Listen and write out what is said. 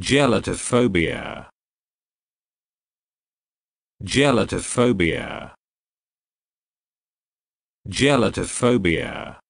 Gelatophobia. Gelatophobia. Gelatophobia.